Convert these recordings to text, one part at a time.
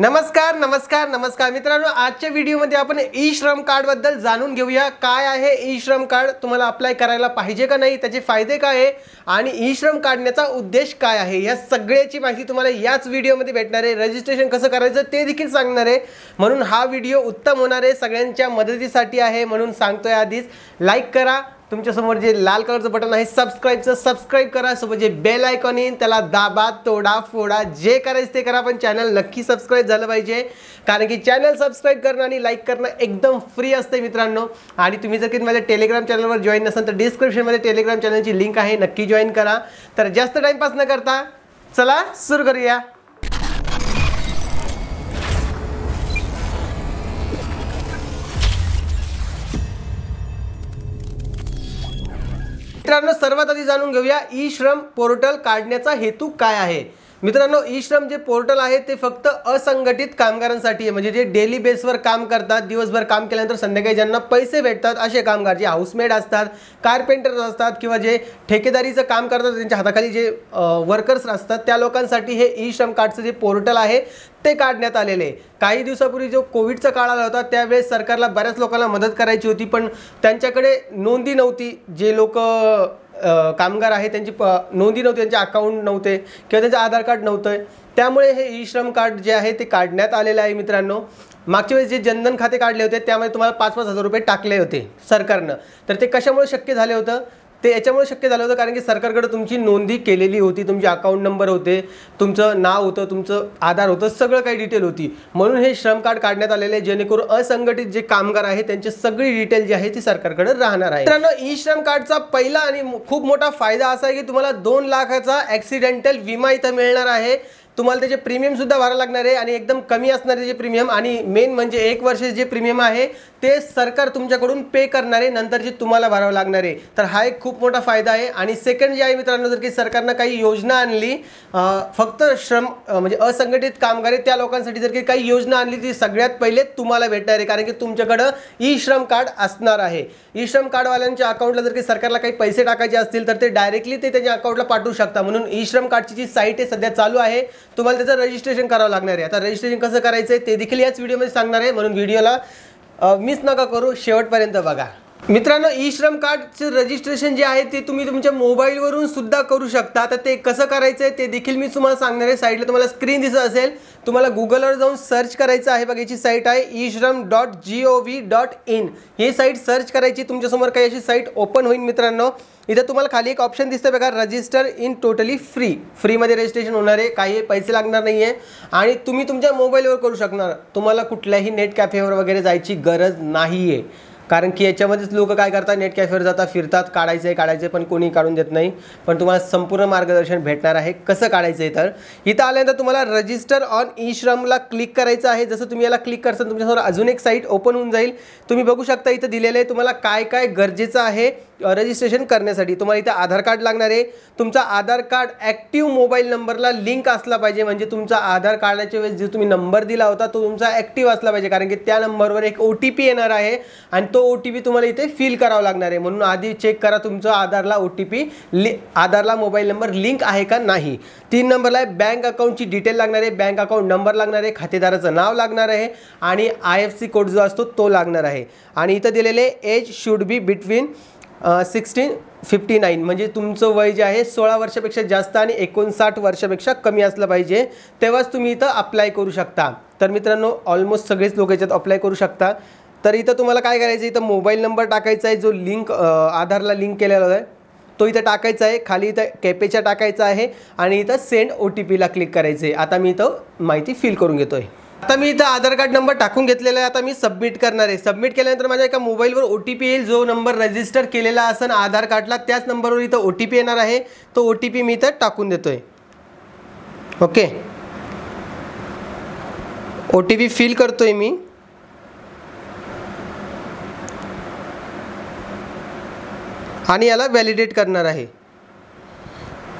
नमस्कार नमस्कार नमस्कार मित्रांनो आजच्या व्हिडिओमध्ये आपण ई श्रम कार्डबद्दल जाणून घेऊया काय आहे ई श्रम कार्ड तुम्हाला अप्लाय करायला पाहिजे का नाही त्याचे फायदे काय आहे आणि ई श्रम काढण्याचा उद्देश काय आहे या सगळ्याची माहिती तुम्हाला याच व्हिडिओमध्ये भेटणार आहे रजिस्ट्रेशन कसं करायचं ते देखील सांगणार आहे म्हणून हा व्हिडिओ उत्तम होणार आहे सगळ्यांच्या मदतीसाठी आहे म्हणून सांगतोय आधीच लाईक करा तुमच्यासमोर जे लाल कलरचं बटन आहे सबस्क्राईबचं सबस्क्राईब करा सोबत जे बेल आयकॉन येईल त्याला दाबा तोडा फोडा जे करायचं ते करा पण चॅनल नक्की सबस्क्राईब झालं पाहिजे कारण की चॅनल सबस्क्राईब करणं आणि लाईक करणं एकदम फ्री असते मित्रांनो आणि तुम्ही जर की माझ्या टेलिग्राम चॅनलवर जॉईन नसाल तर डिस्क्रिप्शनमध्ये टेलिग्राम चॅनलची लिंक आहे नक्की जॉईन करा तर जास्त टाईमपास न करता चला सुरू करूया मित्रांनो सर्वात आधी जाणून घेऊया ई श्रम पोर्टल काढण्याचा हेतू काय आहे मित्रांनो ई श्रम जे पोर्टल आहे ते फक्त असंघटित कामगारांसाठी आहे म्हणजे जे डेली बेसवर काम करतात दिवसभर काम केल्यानंतर संध्याकाळी ज्यांना पैसे भेटतात असे कामगार जे हाऊसमेड असतात कारपेंटर असतात किंवा जे ठेकेदारीचं काम करतात त्यांच्या हाताखाली जे वर्कर्स असतात त्या लोकांसाठी हे ई श्रम कार्डचं जे पोर्टल आहे ते काढण्यात आलेले काही दिवसापूर्वी जो कोविडचा काळ आला होता त्यावेळेस सरकारला बऱ्याच लोकांना मदत करायची होती पण त्यांच्याकडे नोंदी नव्हती जे लोक कामगार आहे त्यांची प नोंदी नव्हती त्यांचे अकाउंट नव्हते किंवा त्यांचं आधार कार्ड नव्हतं त्यामुळे हे ई श्रम कार्ड जे आहे ते काढण्यात आलेलं आहे मित्रांनो मागच्या वेळेस जे जनधन खाते काढले होते त्यामध्ये तुम्हाला पाच पाच हजार रुपये टाकले होते सरकारनं तर ते कशामुळे शक्य झाले होतं ते याच्यामुळे शक्य झालं होतं कारण की सरकारकडे तुमची नोंदी केलेली होती तुमचे अकाउंट नंबर होते तुमचं नाव होतं तुमचं आधार होतं सगळं काही डिटेल होती म्हणून हे श्रम कार्ड काढण्यात आलेले जेणेकरून असंघटित जे कामगार आहेत त्यांची सगळी डिटेल जी आहे ती सरकारकडे राहणार आहे मित्रांनो ई श्रम कार्डचा पहिला आणि खूप मोठा फायदा असा आहे की तुम्हाला दोन लाखाचा ॲक्सिडेंटल विमा इथं मिळणार आहे तुम्हाला त्याचे प्रीमियमसुद्धा व्हायला लागणार आहे आणि एकदम कमी असणारे जे प्रीमियम आणि मेन म्हणजे एक वर्ष जे प्रीमियम आहे ते सरकार तुमच्याकडून पे करणारे नंतर जे तुम्हाला भरावं लागणार आहे तर हा एक खूप मोठा फायदा आहे आणि सेकंड जे आहे मित्रांनो जर की सरकारनं काही योजना आणली फक्त श्रम म्हणजे असंघटित कामगार आहे त्या लोकांसाठी जर की काही योजना आणली ती सगळ्यात पहिले तुम्हाला भेटणार आहे कारण की तुमच्याकडं ई श्रम कार्ड असणार आहे ई श्रम कार्डवाल्यांच्या अकाउंटला जर की सरकारला काही पैसे टाकायचे असतील तर ते डायरेक्टली ते त्यांच्या अकाउंटला पाठवू शकता म्हणून ई श्रम कार्डची जी साईट आहे सध्या चालू आहे तुम्हाला त्याचं रजिस्ट्रेशन करावं लागणार आहे आता रजिस्ट्रेशन कसं करायचं आहे ते देखील याच व्हिडिओमध्ये सांगणार आहे म्हणून व्हिडिओला मिस नका करू शेवटपर्यंत बघा मित्रांनो ई श्रम कार्डचं रजिस्ट्रेशन जे आहे ते तुम्ही तुमच्या मोबाईलवरून सुद्धा करू शकता आता ते कसं करायचं आहे ते देखील मी तुम्हाला सांगणार आहे साईडला तुम्हाला स्क्रीन दिसत असेल तुम्हाला गुगलवर जाऊन सर्च करायचं आहे याची साईट आहे e Shram dot G O V dot in ही साईट सर्च करायची तुमच्यासमोर काही अशी साईट ओपन होईल मित्रांनो इथं तुम्हाला खाली एक ऑप्शन दिसतं बघा रजिस्टर इन टोटली फ्री फ्रीमध्ये रजिस्ट्रेशन होणार आहे काही पैसे लागणार नाही आहे आणि तुम्ही तुमच्या मोबाईलवर करू शकणार तुम्हाला कुठल्याही नेट कॅफेवर वगैरे जायची गरज नाही आहे कारण की याच्यामध्येच लोक काय करतात नेट कॅफेवर जातात फिरतात काढायचं आहे काढायचं पण कोणी काढून देत नाही पण तुम्हाला संपूर्ण मार्गदर्शन भेटणार आहे कसं काढायचं आहे तर इथं आल्यानंतर तुम्हाला रजिस्टर ऑन ई श्रमला क्लिक करायचं आहे जसं तुम्ही याला क्लिक करसाल तुमच्यासमोर अजून एक साईट ओपन होऊन जाईल तुम्ही बघू शकता इथं दिलेलं आहे तुम्हाला काय काय गरजेचं आहे रजिस्ट्रेशन करण्यासाठी तुम्हाला इथे आधार कार्ड लागणार आहे तुमचा आधार कार्ड ॲक्टिव्ह मोबाईल नंबरला लिंक असला पाहिजे म्हणजे तुमचा आधार कार्डाच्या वेळेस जो तुम्ही नंबर दिला होता तो तुमचा ॲक्टिव्ह असला पाहिजे कारण की त्या नंबरवर एक ओ टी पी येणार आहे आणि तो ओ टी पी तुम्हाला इथे फिल करावा लागणार आहे म्हणून आधी चेक करा तुमचा आधारला ओ टी पी लि आधारला मोबाईल नंबर लिंक आहे का नाही तीन नंबरला आहे बँक अकाउंटची डिटेल लागणार आहे बँक अकाउंट नंबर लागणार आहे खातेदाराचं नाव लागणार आहे आणि आय एफ सी कोड जो असतो तो लागणार आहे आणि इथं दिलेले age should be between sixteen fifty nine म्हणजे तुमचं वय जे आहे सोळा वर्षापेक्षा जास्त आणि एकोणसाठ वर्षापेक्षा कमी असलं पाहिजे तेव्हाच तुम्ही इथं अप्लाय करू शकता तर मित्रांनो ऑलमोस्ट सगळेच लोक याच्यात अप्लाय करू शकता तर इथं तुम्हाला काय करायचं इथं मोबाईल नंबर टाकायचा आहे जो लिंक आधारला लिंक केलेला आहे तो इथं टाकायचा आहे खाली इथं कॅपेचा टाकायचा आहे आणि इथं सेंड ओ टी पीला क्लिक करायचं आहे आता मी इथं माहिती फिल करून घेतो आहे आता मी इथं आधार कार्ड नंबर टाकून घेतलेला आहे आता मी सबमिट करणार आहे सबमिट केल्यानंतर माझ्या एका मोबाईलवर ओ टी पी येईल जो नंबर रजिस्टर केलेला असेल आधार कार्डला त्याच नंबरवर इथं ओ टी पी येणार आहे तो ओ टी पी मी इथं टाकून देतो आहे okay O T P fill करतो आहे मी आणि याला व्हॅलिडेट करणार आहे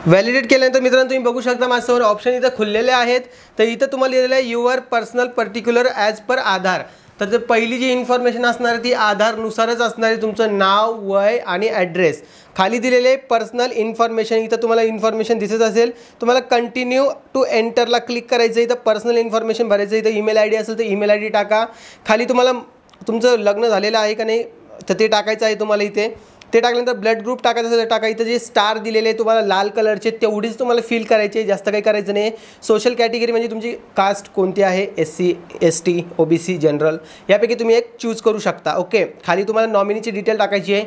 व्हॅलिडेट केल्यानंतर मित्रांनो तुम्ही बघू शकता माझ्यासमोर ऑप्शन इथं खुललेले आहेत तर इथं तुम्हाला लिहिलेलं आहे your personal particular as per Aadhaar तर पहिली जी इन्फॉर्मेशन असणार आहे ती आधारनुसारच असणार आहे तुमचं नाव वय आणि ॲड्रेस खाली दिलेले पर्सनल इन्फॉर्मेशन इथं तुम्हाला इन्फॉर्मेशन दिसत असेल तुम्हाला कंटिन्यू टू एंटरला क्लिक करायचं इथं पर्सनल इन्फॉर्मेशन भरायचं इथं ईमेल आय डी असेल तर ईमेल आय डी टाका खाली तुम्हाला तुमचं लग्न झालेलं आहे का नाही तर ते टाकायचं आहे तुम्हाला इथे ते टाकल्यानंतर ब्लड ग्रुप टाकायचं असेल टाका इथं जे स्टार दिलेले तुम्हाला लाल कलरचे तेवढीच तुम्हाला फील करायचे जास्त काही करायचं नाही सोशल कॅटेगरी म्हणजे तुमची कास्ट कोणती आहे S C S T O B C general यापैकी तुम्ही एक चूज करू शकता ओके खाली तुम्हाला नॉमिनीची डिटेल टाकायची आहे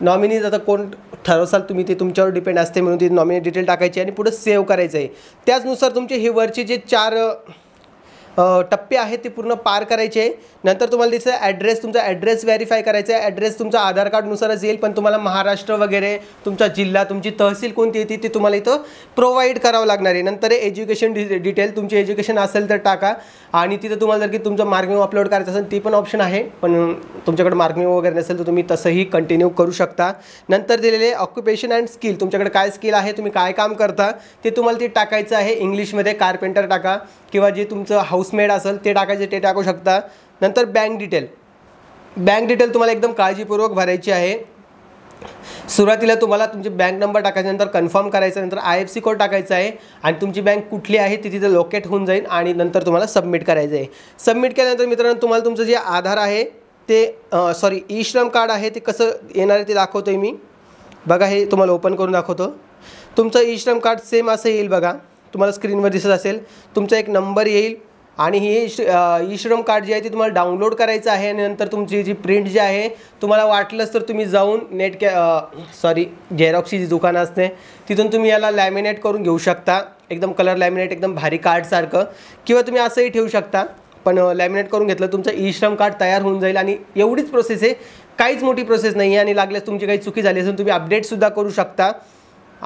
नॉमिनीज आता कोण ठरवसाल तुम्ही ते तुमच्यावर डिपेंड असते म्हणून ती नॉमिनी डिटेल टाकायची आणि पुढे सेव्ह करायचं आहे त्याचनुसार तुमचे हे वरचे जे चार टप्पे आहेत ते पूर्ण पार करायचे आहे नंतर तुम्हाला दिसतं ॲड्रेस तुमचा ॲड्रेस व्हेरीफाय करायचा आहे ॲड्रेस तुमचा आधार कार्डनुसारच येईल पण तुम्हाला महाराष्ट्र वगैरे तुमचा जिल्हा तुमची तहसील कोणती येते ती तुम्हाला इथं प्रोव्हाइड करावं लागणार आहे नंतर एज्युकेशन डि डिटेल तुमचे एज्युकेशन असेल तर टाका आणि तिथं तुम्हाला जर की तुमचं मार्किंग अपलोड करायचं असेल ती पण ऑप्शन आहे पण तुमच्याकडे मार्किंग वगैरे नसेल तर तुम्ही तसंही कंटिन्यू करू शकता नंतर दिलेले ऑक्युपेशन अँड स्किल तुमच्याकडे काय स्किल आहे तुम्ही काय काम करता ते तुम्हाला ते टाकायचं आहे इंग्लिशमध्ये कार्पेंटर टाका किंवा जे तुमचं हाऊस हाऊसमेड असेल ते टाकायचे ते टाकू शकता नंतर बँक डिटेल बँक डिटेल तुम्हाला एकदम काळजीपूर्वक भरायची आहे सुरुवातीला तुम्हाला तुमचे बँक नंबर टाकायच्यानंतर कन्फर्म कन्फर्म करायचा नंतर आय एफ सी कोड टाकायचा आहे आणि तुमची बँक कुठली आहे ती तिथे लोकेट होऊन जाईल आणि नंतर तुम्हाला सबमिट करायचं आहे सबमिट केल्यानंतर मित्रांनो तुम्हाला तुमचं जे आधार आहे ते सॉरी ई श्रम कार्ड आहे ते कसं येणार आहे ते दाखवतो मी बघा हे तुम्हाला ओपन करून दाखवतो तुमचं ई श्रम कार्ड सेम असं येईल बघा तुम्हाला स्क्रीनवर दिसत असेल तुमचा एक नंबर येईल आणि हे श ई श्रम कार्ड जे आहे ते तुम्हाला डाउनलोड करायचं आहे आणि नंतर तुमची जी प्रिंट जी आहे तुम्हाला वाटलंच तर तुम्ही जाऊन नेट कॅ सॉरी झेरॉक्सची जी दुकानं असते तिथून तुम्ही याला लॅमिनेट करून घेऊ शकता एकदम कलर लॅमिनेट एकदम भारी कार्डसारखं किंवा तुम्ही असंही ठेवू शकता पण लॅमिनेट करून घेतलं तुमचं ई श्रम कार्ड तयार होऊन जाईल आणि एवढीच प्रोसेस आहे काहीच मोठी प्रोसेस नाही आहे आणि लागल्यास तुमची काही चुकी झाली असेल तुम्ही अपडेटसुद्धा करू शकता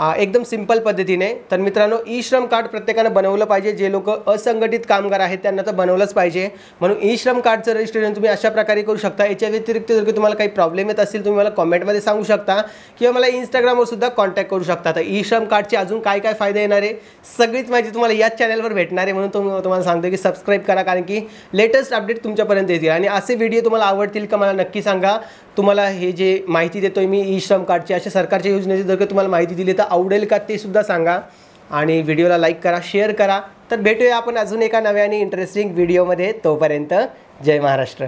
एकदम सिंपल पद्धतीने तर मित्रांनो ई श्रम कार्ड प्रत्येकानं बनवलं पाहिजे जे लोक असंघटित कामगार आहेत त्यांना तर बनवलंच पाहिजे म्हणून ई श्रम कार्डचं रजिस्ट्रेशन तुम्ही अशा प्रकारे करू शकता याच्या व्यतिरिक्त जर की तुम्हाला काही प्रॉब्लेम येत असतील तुम्ही मला कॉमेंटमध्ये सांगू शकता किंवा मला इंस्टाग्रामवर सुद्धा कॉन्टॅक्ट करू शकता तर ई श्रम कार्डचे अजून काय काय फायदे येणार आहे सगळीच माहिती तुम्हाला याच चॅनलवर भेटणार आहे म्हणून तुम्ही तुम्हाला सांगतो की सबस्क्राईब करा कारण की लेटेस्ट अपडेट तुमच्यापर्यंत येतील आणि असे व्हिडिओ तुम्हाला आवडतील का मला नक्की सांगा तुम्हाला हे जे माहिती देतोय मी ई श्रम कार्डची अशा सरकारच्या योजनेची जर तुम्हाला माहिती दिली तर आवडेल का ते सुद्धा सांगा आणि व्हिडिओला लाईक करा शेअर करा तर भेटूया आपण अजून एका नव्याने इंटरेस्टिंग व्हिडिओमध्ये तोपर्यंत जय महाराष्ट्र